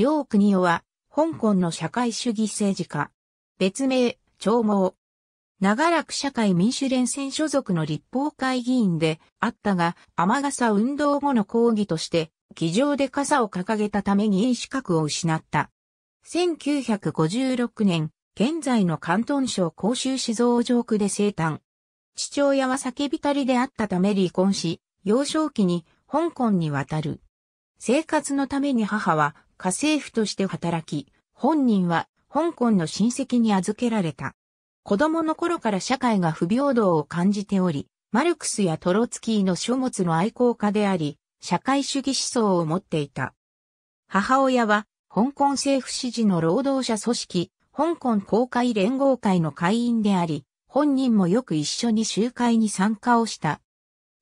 両国夫は、香港の社会主義政治家。別名、長毛。長らく社会民主連戦所属の立法会議員であったが、雨傘運動後の抗議として、議場で傘を掲げたため議員資格を失った。1956年、現在の広東省広州市増上区で生誕。父親は酒たりであったため離婚し、幼少期に香港に渡る。生活のために母は家政婦として働き、本人は香港の親戚に預けられた。子供の頃から社会が不平等を感じており、マルクスやトロツキーの書物の愛好家であり、社会主義思想を持っていた。母親は、香港政府支持の労働者組織、香港公会連合会の会員であり、本人もよく一緒に集会に参加をした。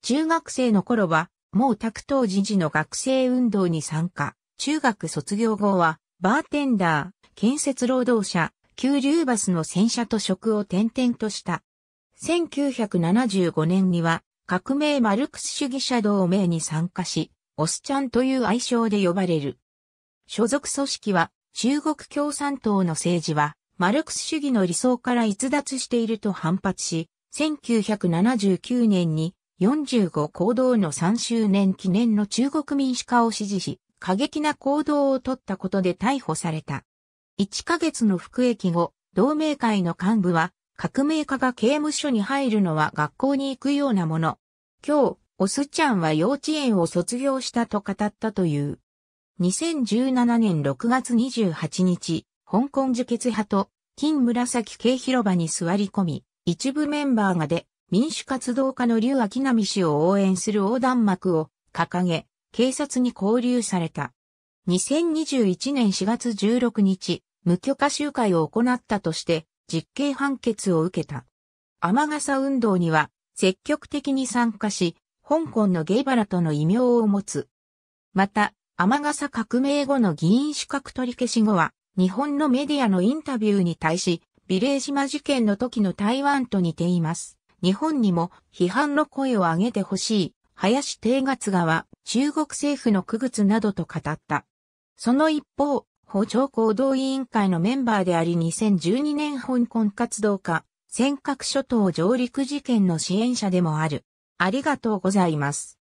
中学生の頃は、毛沢東時事の学生運動に参加。中学卒業後は、バーテンダー、建設労働者、急流バスの洗車と職を転々とした。1975年には、革命マルクス主義者同盟に参加し、オスちゃんという愛称で呼ばれる。所属組織は、中国共産党の政治は、マルクス主義の理想から逸脱していると反発し、1979年に45行動の3周年記念の中国民主化を支持し、過激な行動をとったことで逮捕された。1ヶ月の服役後、同盟会の幹部は、革命家が刑務所に入るのは学校に行くようなもの。今日、オスちゃんは幼稚園を卒業したと語ったという。2017年6月28日、香港受決派と金紫系広場に座り込み、一部メンバーがで民主活動家の劉明波氏を応援する横断幕を掲げ、警察に拘留された。2021年4月16日、無許可集会を行ったとして、実刑判決を受けた。天傘運動には、積極的に参加し、香港のゲイバラとの異名を持つ。また、天傘革命後の議員資格取り消し後は、日本のメディアのインタビューに対し、ビレージマ事件の時の台湾と似ています。日本にも批判の声を上げてほしい。林定月川、中国政府の区別などと語った。その一方、補聴行動委員会のメンバーであり2012年香港活動家、尖閣諸島上陸事件の支援者でもある。ありがとうございます。